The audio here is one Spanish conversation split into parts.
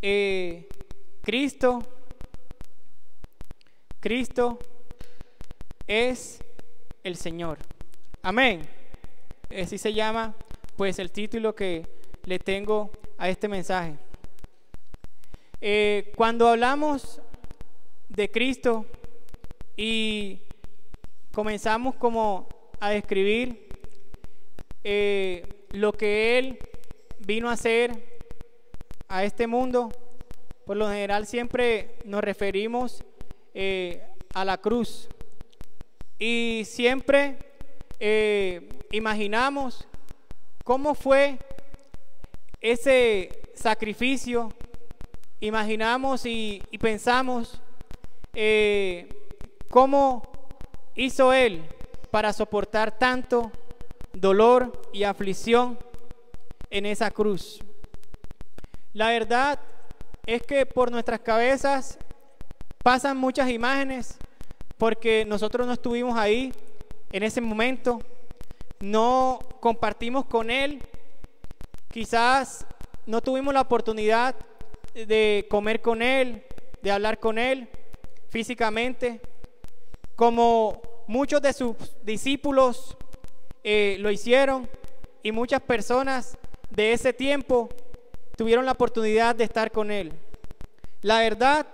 Eh, Cristo, Cristo es el Señor. Amén. Así se llama pues el título que le tengo a este mensaje. Eh, cuando hablamos de Cristo y comenzamos como a describir eh, lo que Él vino a hacer a este mundo, por lo general siempre nos referimos eh, a la cruz y siempre eh, imaginamos cómo fue ese sacrificio, imaginamos y, pensamos eh, cómo hizo Él para soportar tanto dolor y aflicción en esa cruz. La verdad es que por nuestras cabezas pasan muchas imágenes porque nosotros no estuvimos ahí en ese momento, no compartimos con Él, quizás no tuvimos la oportunidad de comer con Él, de hablar con Él físicamente, como muchos de sus discípulos eh, lo hicieron y muchas personas de ese tiempo tuvieron la oportunidad de estar con Él. La verdad,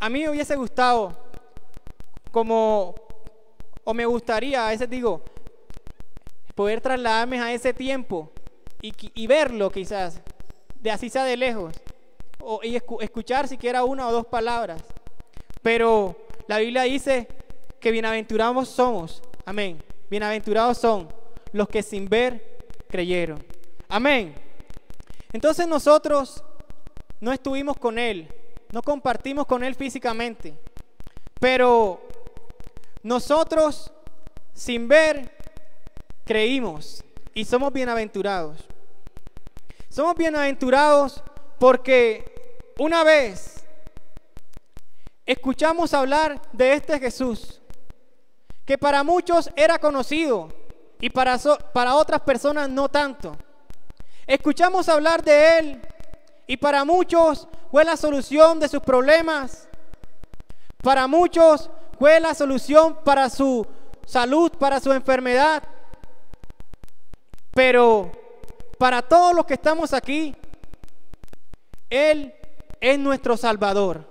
a mí me hubiese gustado, como, o me gustaría, a veces digo, poder trasladarme a ese tiempo y, verlo quizás, de así sea de lejos, o, y escuchar siquiera una o dos palabras. Pero la Biblia dice que bienaventurados somos, amén, bienaventurados son los que sin ver creyeron. Amén. Entonces nosotros no estuvimos con Él, no compartimos con Él físicamente, pero nosotros sin ver creímos y somos bienaventurados. Somos bienaventurados porque una vez escuchamos hablar de este Jesús, que para muchos era conocido y para, para otras personas no tanto. Escuchamos hablar de Él y para muchos fue la solución de sus problemas. Para muchos fue la solución para su salud, para su enfermedad. Pero para todos los que estamos aquí, Él es nuestro Salvador.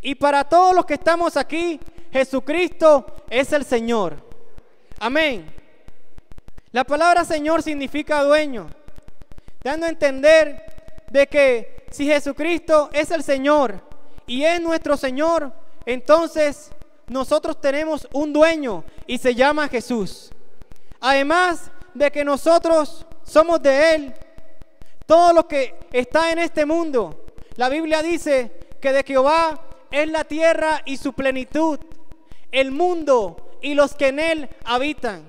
Y para todos los que estamos aquí, Jesucristo es el Señor. Amén. La palabra Señor significa dueño dando a entender de que si Jesucristo es el Señor y es nuestro Señor, entonces nosotros tenemos un dueño y se llama Jesús. Además de que nosotros somos de Él, todo lo que está en este mundo, la Biblia dice que de Jehová es la tierra y su plenitud, el mundo y los que en Él habitan.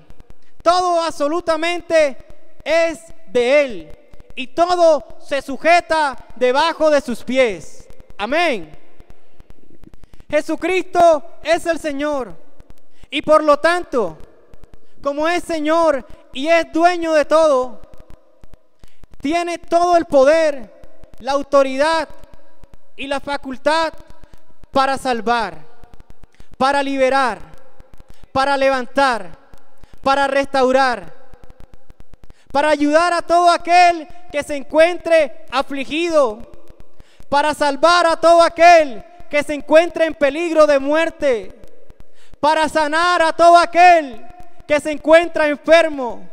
Todo absolutamente es de Él y todo se sujeta debajo de sus pies. Amén. Jesucristo es el Señor y por lo tanto, como es Señor y es dueño de todo, tiene todo el poder, la autoridad y la facultad para salvar, para liberar, para levantar, para restaurar, para ayudar a todo aquel que se encuentre afligido, para salvar a todo aquel que se encuentre en peligro de muerte, para sanar a todo aquel que se encuentra enfermo.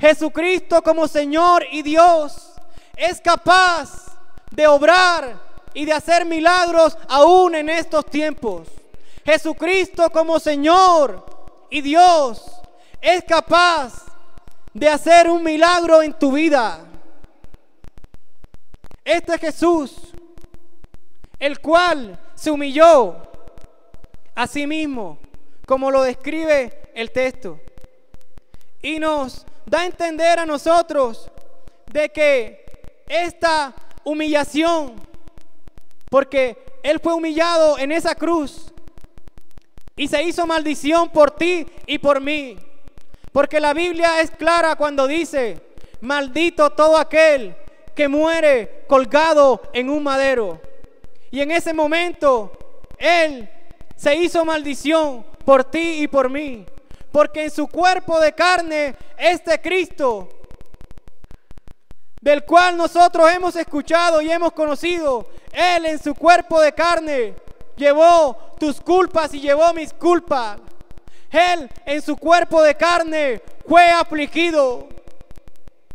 Jesucristo como Señor y Dios es capaz de obrar y de hacer milagros aún en estos tiempos. Jesucristo como Señor y Dios es capaz de hacer un milagro en tu vida. Este es Jesús, el cual se humilló a sí mismo, como lo describe el texto. Y nos da a entender a nosotros de que esta humillación, porque Él fue humillado en esa cruz y se hizo maldición por ti y por mí. Porque la Biblia es clara cuando dice, maldito todo aquel que muere colgado en un madero. Y en ese momento, Él se hizo maldición por ti y por mí. Porque en su cuerpo de carne, este Cristo, del cual nosotros hemos escuchado y hemos conocido, Él en su cuerpo de carne llevó tus culpas y llevó mis culpas. Él en su cuerpo de carne fue afligido.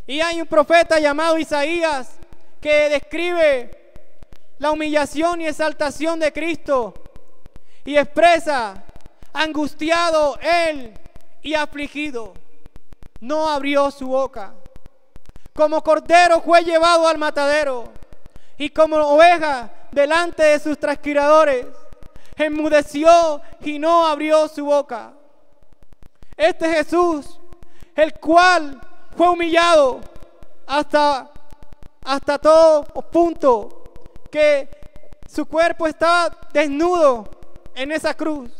Y hay un profeta llamado Isaías que describe la humillación y exaltación de Cristo y expresa, angustiado él y afligido, no abrió su boca. Como cordero fue llevado al matadero y como oveja delante de sus transpiradores enmudeció y no abrió su boca. Este Jesús, el cual fue humillado hasta, hasta todo punto, que su cuerpo estaba desnudo en esa cruz.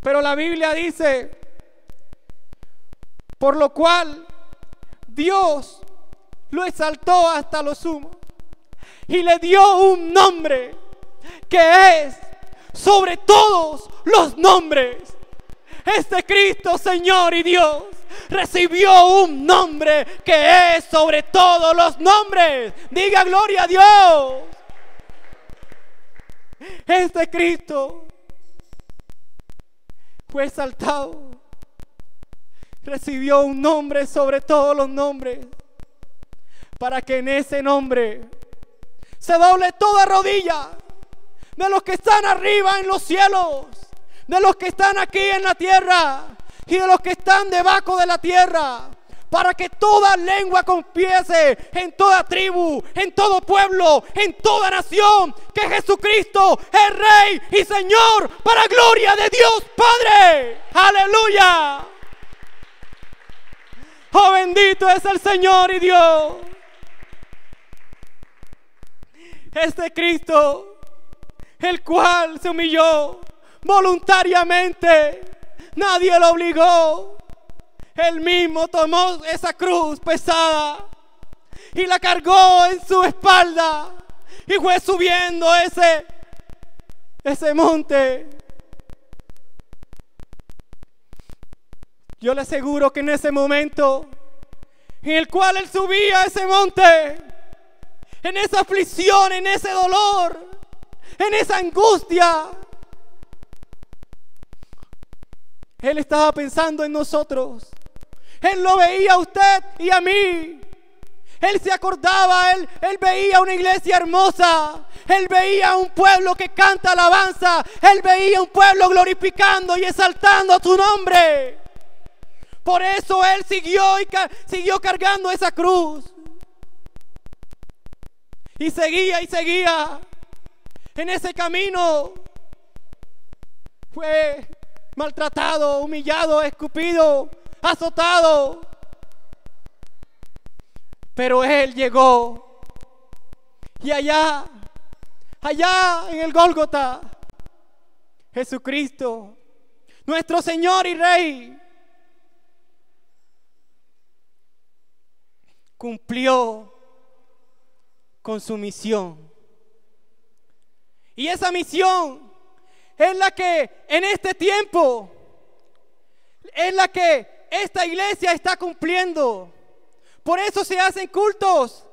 Pero la Biblia dice, por lo cual Dios lo exaltó hasta lo sumo y le dio un nombre que es sobre todos los nombres este Cristo, Señor y Dios, recibió un nombre que es sobre todos los nombres. Diga gloria a Dios. Este Cristo fue exaltado. Recibió un nombre sobre todos los nombres. Para que en ese nombre se doble toda rodilla de los que están arriba en los cielos de los que están aquí en la tierra y de los que están debajo de la tierra. Para que toda lengua confiese en toda tribu, en todo pueblo, en toda nación, que Jesucristo es Rey y Señor para gloria de Dios Padre. Aleluya. Oh bendito es el Señor y Dios. Este Cristo, el cual se humilló voluntariamente. Nadie lo obligó. Él mismo tomó esa cruz pesada y la cargó en su espalda y fue subiendo ese, ese monte. Yo le aseguro que en ese momento en el cual él subía ese monte, en esa aflicción, en ese dolor, en esa angustia, Él estaba pensando en nosotros. Él lo veía a usted y a mí. Él se acordaba, él, él veía una iglesia hermosa, él veía un pueblo que canta alabanza, él veía un pueblo glorificando y exaltando a su nombre. Por eso él siguió y siguió cargando esa cruz. Y seguía y seguía en ese camino. Fue maltratado, humillado, escupido, azotado. Pero Él llegó. Y allá, allá en el Gólgota, Jesucristo, nuestro Señor y Rey, cumplió con su misión. Y esa misión es la que en este tiempo, es la que esta iglesia está cumpliendo. Por eso se hacen cultos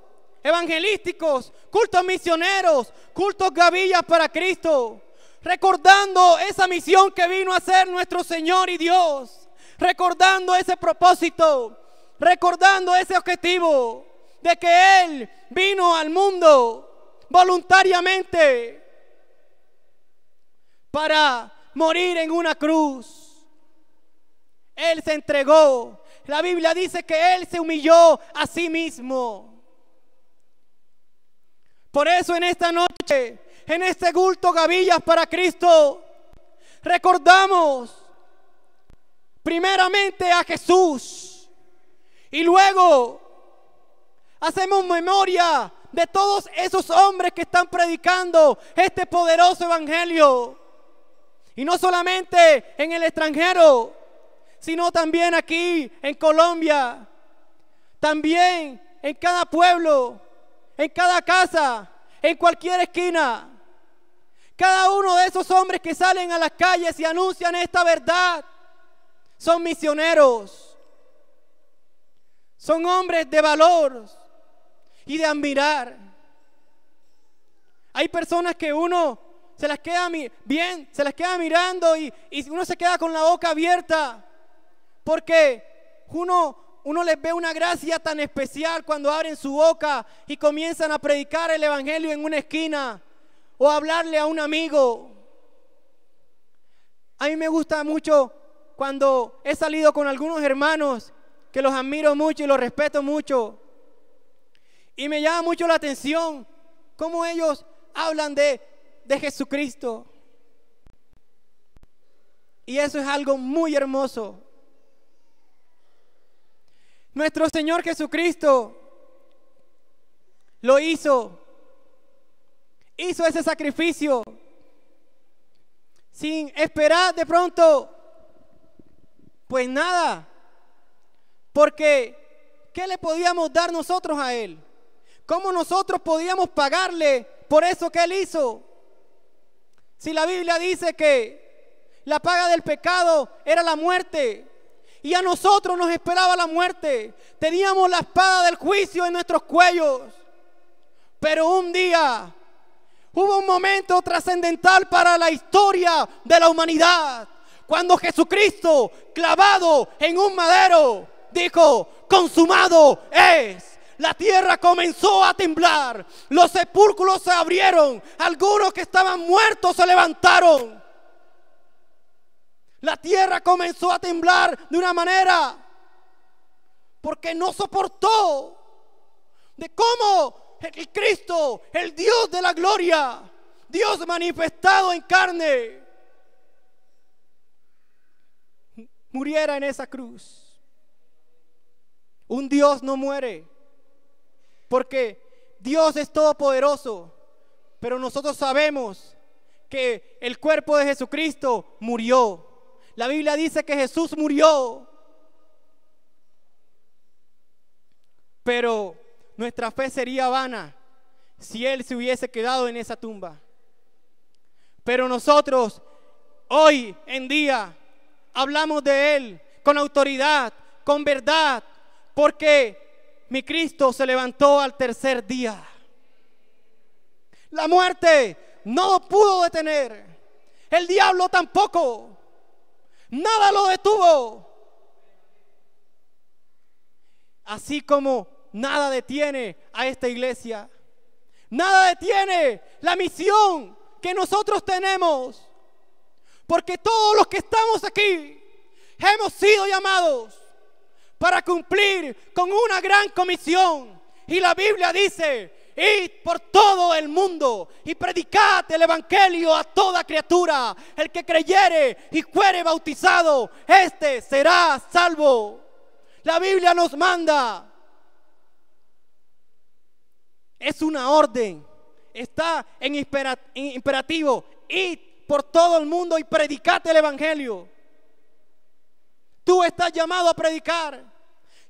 evangelísticos, cultos misioneros, cultos gavillas para Cristo, recordando esa misión que vino a ser nuestro Señor y Dios, recordando ese propósito, recordando ese objetivo de que Él vino al mundo voluntariamente para morir en una cruz. Él se entregó. La Biblia dice que Él se humilló a sí mismo. Por eso en esta noche, en este culto Gavillas para Cristo, recordamos primeramente a Jesús y luego hacemos memoria de todos esos hombres que están predicando este poderoso evangelio. Y no solamente en el extranjero, sino también aquí en Colombia, también en cada pueblo, en cada casa, en cualquier esquina. Cada uno de esos hombres que salen a las calles y anuncian esta verdad son misioneros. Son hombres de valor y de admirar. Hay personas que uno se las queda bien, se las queda mirando y, uno se queda con la boca abierta. Porque uno, uno les ve una gracia tan especial cuando abren su boca y comienzan a predicar el Evangelio en una esquina o a hablarle a un amigo. A mí me gusta mucho cuando he salido con algunos hermanos que los admiro mucho y los respeto mucho. Y me llama mucho la atención cómo ellos hablan de de Jesucristo. Y eso es algo muy hermoso. Nuestro Señor Jesucristo lo hizo. Hizo ese sacrificio sin esperar de pronto, pues nada. Porque, ¿qué le podíamos dar nosotros a Él? ¿Cómo nosotros podíamos pagarle por eso que Él hizo? Si la Biblia dice que la paga del pecado era la muerte, y a nosotros nos esperaba la muerte, teníamos la espada del juicio en nuestros cuellos, pero un día hubo un momento trascendental para la historia de la humanidad, cuando Jesucristo, clavado en un madero, dijo, consumado es la tierra comenzó a temblar, los sepulcros se abrieron, algunos que estaban muertos se levantaron. La tierra comenzó a temblar de una manera porque no soportó de cómo el Cristo, el Dios de la gloria, Dios manifestado en carne, muriera en esa cruz. Un Dios no muere. Porque Dios es todopoderoso, pero nosotros sabemos que el cuerpo de Jesucristo murió. La Biblia dice que Jesús murió. Pero nuestra fe sería vana si Él se hubiese quedado en esa tumba. Pero nosotros hoy en día hablamos de Él con autoridad, con verdad, porque mi Cristo se levantó al tercer día. La muerte no pudo detener. El diablo tampoco. Nada lo detuvo. Así como nada detiene a esta iglesia. Nada detiene la misión que nosotros tenemos. Porque todos los que estamos aquí hemos sido llamados para cumplir con una gran comisión. Y la Biblia dice, id por todo el mundo y predicate el Evangelio a toda criatura. El que creyere y fuere bautizado, este será salvo. La Biblia nos manda. Es una orden. Está en imperativo. Id por todo el mundo y predicate el Evangelio. Tú estás llamado a predicar.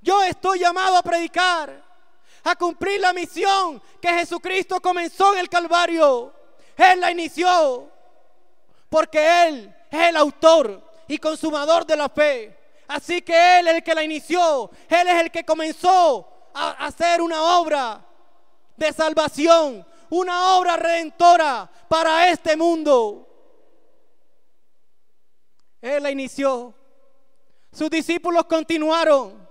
Yo estoy llamado a predicar. A cumplir la misión que Jesucristo comenzó en el Calvario. Él la inició. Porque Él es el autor y consumador de la fe. Así que Él es el que la inició. Él es el que comenzó a hacer una obra de salvación. Una obra redentora para este mundo. Él la inició. Sus discípulos continuaron.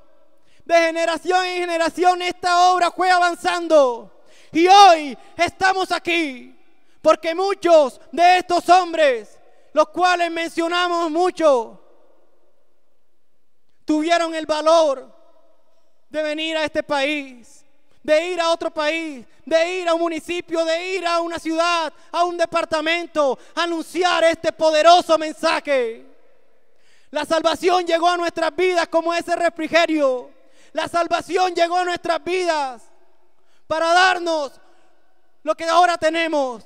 De generación en generación esta obra fue avanzando. Y hoy estamos aquí porque muchos de estos hombres, los cuales mencionamos mucho, tuvieron el valor de venir a este país, de ir a otro país, de ir a un municipio, de ir a una ciudad, a un departamento, a anunciar este poderoso mensaje. La salvación llegó a nuestras vidas como ese refrigerio. La salvación llegó a nuestras vidas para darnos lo que ahora tenemos.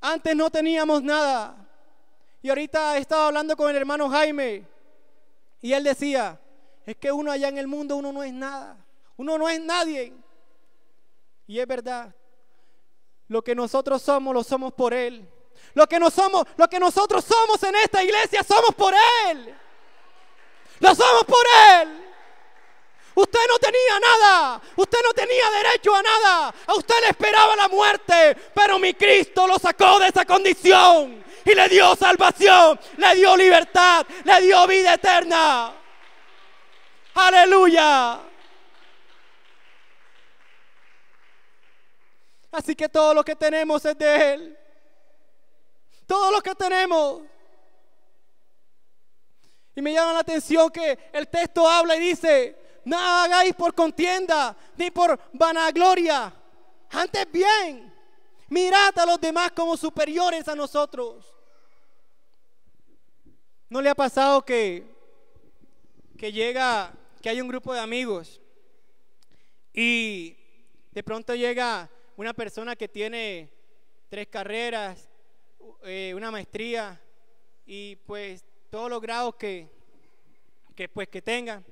Antes no teníamos nada. Y ahorita estaba hablando con el hermano Jaime y él decía, es que uno allá en el mundo uno no es nada, uno no es nadie. Y es verdad, lo que nosotros somos lo somos por Él. Lo que, nosotros somos en esta iglesia somos por Él. Lo somos por Él. Usted no tenía nada, usted no tenía derecho a nada, a usted le esperaba la muerte, pero mi Cristo lo sacó de esa condición y le dio salvación, le dio libertad, le dio vida eterna. Aleluya. Así que todo lo que tenemos es de Él todo lo que tenemos. Y me llama la atención que el texto habla y dice, no hagáis por contienda ni por vanagloria, antes bien, mirad a los demás como superiores a nosotros. ¿No le ha pasado que, que llega, que hay un grupo de amigos y de pronto llega una persona que tiene tres carreras eh, una maestría y pues todos los grados que, que, pues, que tenga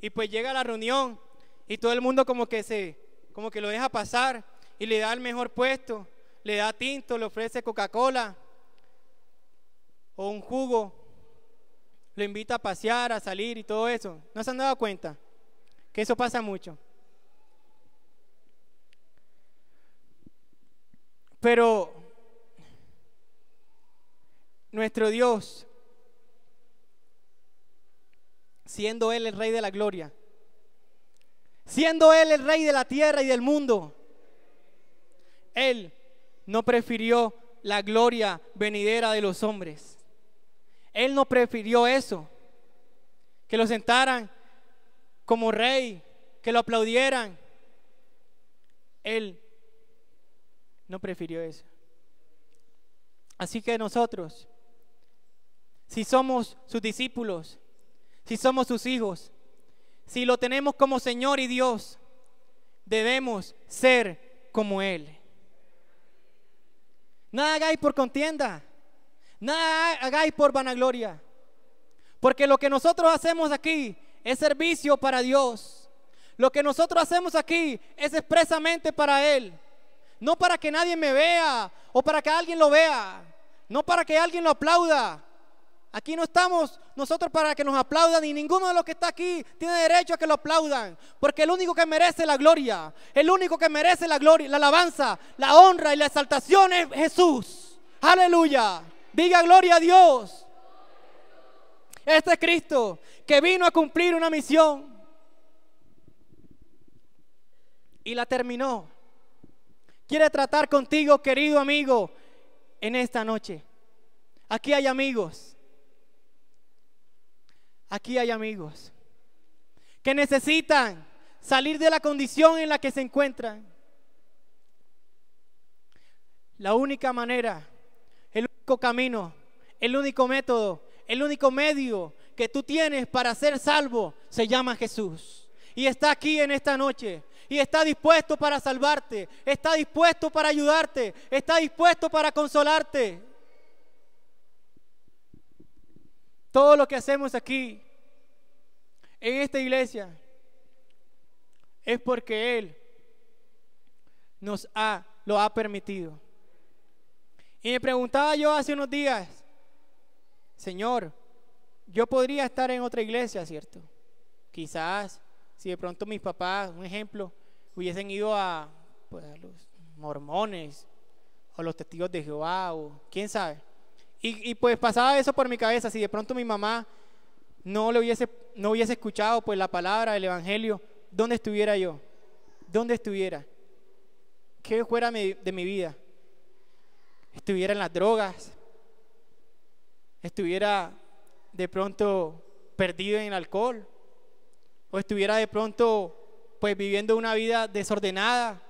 Y pues llega a la reunión y todo el mundo como que se como que lo deja pasar y le da el mejor puesto, le da tinto, le ofrece Coca-Cola o un jugo, lo invita a pasear, a salir y todo eso. ¿No se han dado cuenta? Que eso pasa mucho. Pero nuestro Dios, siendo Él el Rey de la Gloria, siendo Él el Rey de la tierra y del mundo, Él no prefirió la gloria venidera de los hombres. Él no prefirió eso, que lo sentaran como rey, que lo aplaudieran. Él no prefirió eso. Así que nosotros si somos sus discípulos, si somos sus hijos, si lo tenemos como Señor y Dios, debemos ser como Él. Nada hagáis por contienda, nada hagáis por vanagloria, porque lo que nosotros hacemos aquí es servicio para Dios. Lo que nosotros hacemos aquí es expresamente para Él, no para que nadie me vea o para que alguien lo vea, no para que alguien lo aplauda, Aquí no estamos nosotros para que nos aplaudan y ninguno de los que está aquí tiene derecho a que lo aplaudan, porque el único que merece la gloria, el único que merece la gloria, la alabanza, la honra y la exaltación es Jesús. Aleluya. Diga gloria a Dios. Este es Cristo que vino a cumplir una misión y la terminó. Quiere tratar contigo, querido amigo, en esta noche. Aquí hay amigos Aquí hay amigos que necesitan salir de la condición en la que se encuentran. La única manera, el único camino, el único método, el único medio que tú tienes para ser salvo se llama Jesús. Y está aquí en esta noche. Y está dispuesto para salvarte. Está dispuesto para ayudarte. Está dispuesto para consolarte. Todo lo que hacemos aquí en esta iglesia es porque Él nos ha, lo ha permitido. Y me preguntaba yo hace unos días, Señor, yo podría estar en otra iglesia, ¿cierto? Quizás, si de pronto mis papás, un ejemplo, hubiesen ido a, pues, los mormones o los testigos de Jehová o quién sabe. y pues pasaba eso por mi cabeza, si de pronto mi mamá no, le hubiese, no hubiese escuchado pues la palabra del Evangelio, ¿dónde estuviera yo? ¿Dónde estuviera? ¿Qué fuera de mi vida? Estuviera en las drogas, estuviera de pronto perdido en el alcohol, o estuviera de pronto pues viviendo una vida desordenada,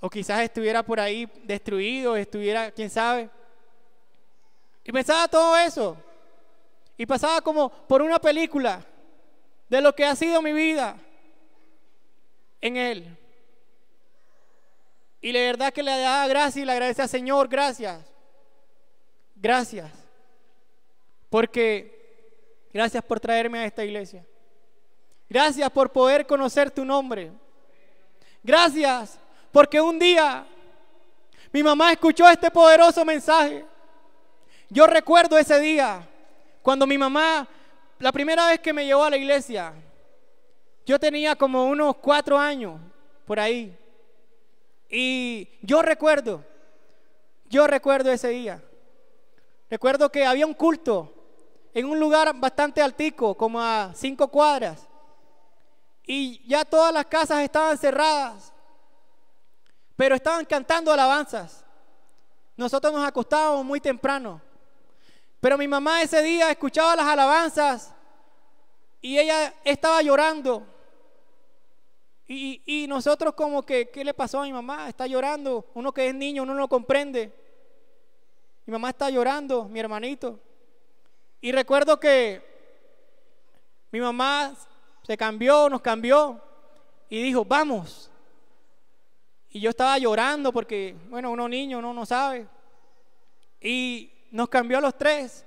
o quizás estuviera por ahí destruido, estuviera, quién sabe. Y pensaba todo eso. Y pasaba como por una película de lo que ha sido mi vida en Él. Y la verdad que le daba gracias y le agradecía, Señor, gracias. Gracias. Porque gracias por traerme a esta iglesia. Gracias por poder conocer tu nombre. Gracias porque un día mi mamá escuchó este poderoso mensaje. Yo recuerdo ese día cuando mi mamá, la primera vez que me llevó a la iglesia, yo tenía como unos cuatro años por ahí. Y yo recuerdo, yo recuerdo ese día. Recuerdo que había un culto en un lugar bastante altico, como a cinco cuadras. Y ya todas las casas estaban cerradas, pero estaban cantando alabanzas. Nosotros nos acostábamos muy temprano pero mi mamá ese día escuchaba las alabanzas y ella estaba llorando. Y, nosotros como que, ¿qué le pasó a mi mamá? Está llorando. Uno que es niño, uno no comprende. Mi mamá está llorando, mi hermanito. Y recuerdo que mi mamá se cambió, nos cambió y dijo, vamos. Y yo estaba llorando porque, bueno, uno niño, no no sabe. Y nos cambió a los tres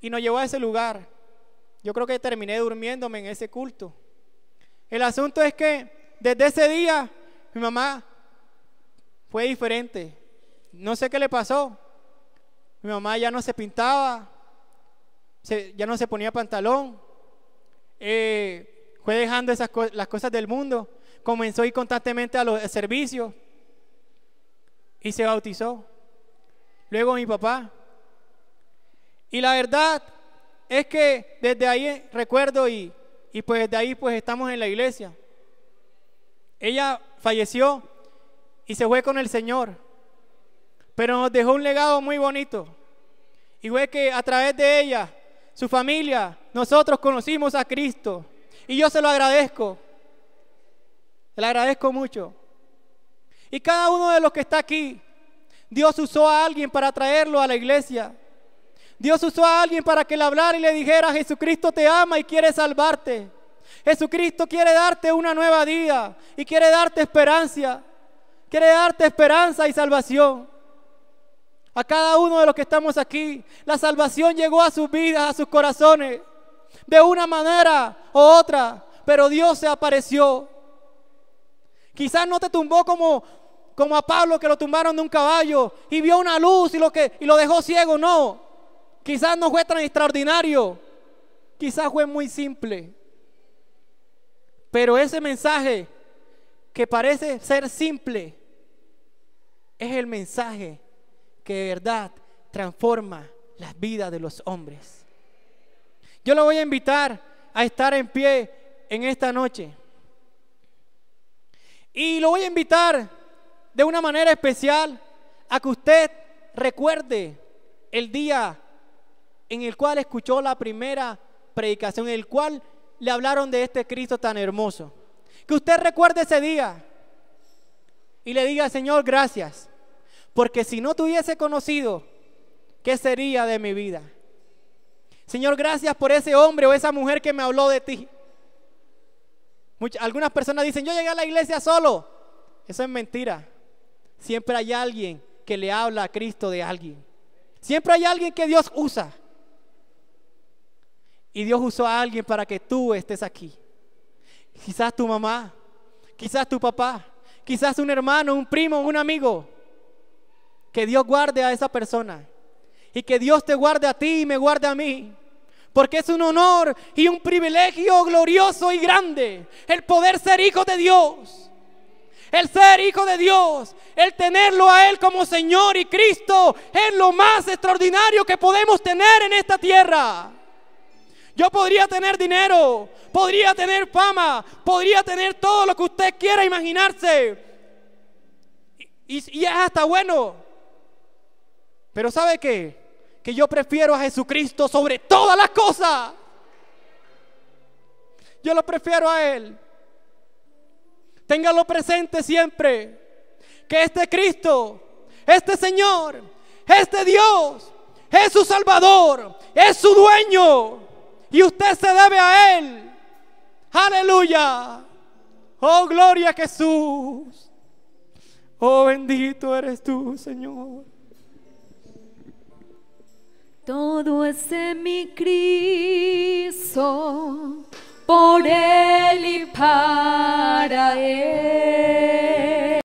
y nos llevó a ese lugar. Yo creo que terminé durmiéndome en ese culto. El asunto es que desde ese día mi mamá fue diferente. No sé qué le pasó. Mi mamá ya no se pintaba, ya no se ponía pantalón. Eh, fue dejando esas las cosas del mundo. Comenzó a ir constantemente a los servicios y se bautizó luego mi papá. Y la verdad es que desde ahí recuerdo y, y pues desde ahí pues estamos en la iglesia. Ella falleció y se fue con el Señor, pero nos dejó un legado muy bonito. Y fue que a través de ella, su familia, nosotros conocimos a Cristo. Y yo se lo agradezco. Se lo agradezco mucho. Y cada uno de los que está aquí, Dios usó a alguien para traerlo a la iglesia. Dios usó a alguien para que le hablara y le dijera, Jesucristo te ama y quiere salvarte. Jesucristo quiere darte una nueva vida y quiere darte esperanza. Quiere darte esperanza y salvación. A cada uno de los que estamos aquí, la salvación llegó a sus vidas, a sus corazones, de una manera u otra, pero Dios se apareció. Quizás no te tumbó como como a Pablo que lo tumbaron de un caballo y vio una luz y lo, que, lo dejó ciego. No, quizás no fue tan extraordinario, quizás fue muy simple. Pero ese mensaje que parece ser simple es el mensaje que de verdad transforma las vidas de los hombres. Yo lo voy a invitar a estar en pie en esta noche. Y lo voy a invitar de una manera especial a que usted recuerde el día en el cual escuchó la primera predicación, en el cual le hablaron de este Cristo tan hermoso. Que usted recuerde ese día y le diga, Señor, gracias, porque si no te hubiese conocido, ¿qué sería de mi vida? Señor, gracias por ese hombre o esa mujer que me habló de ti. Muchas, algunas personas dicen, yo llegué a la iglesia solo. Eso es mentira. Siempre hay alguien que le habla a Cristo de alguien. Siempre hay alguien que Dios usa. Y Dios usó a alguien para que tú estés aquí. Quizás tu mamá, quizás tu papá, quizás un hermano, un primo, un amigo. Que Dios guarde a esa persona. Y que Dios te guarde a ti y me guarde a mí. Porque es un honor y un privilegio glorioso y grande el poder ser hijo de Dios el ser hijo de Dios, el tenerlo a Él como Señor y Cristo es lo más extraordinario que podemos tener en esta tierra. Yo podría tener dinero, podría tener fama, podría tener todo lo que usted quiera imaginarse. Y, es hasta bueno. Pero ¿sabe qué? Que yo prefiero a Jesucristo sobre todas las cosas. Yo lo prefiero a Él. Téngalo presente siempre. Que este Cristo, este Señor, este Dios, es su Salvador, es su dueño. Y usted se debe a Él. Aleluya. Oh, gloria a Jesús. Oh, bendito eres tú, Señor. Todo es en mi Cristo por Él y para Él.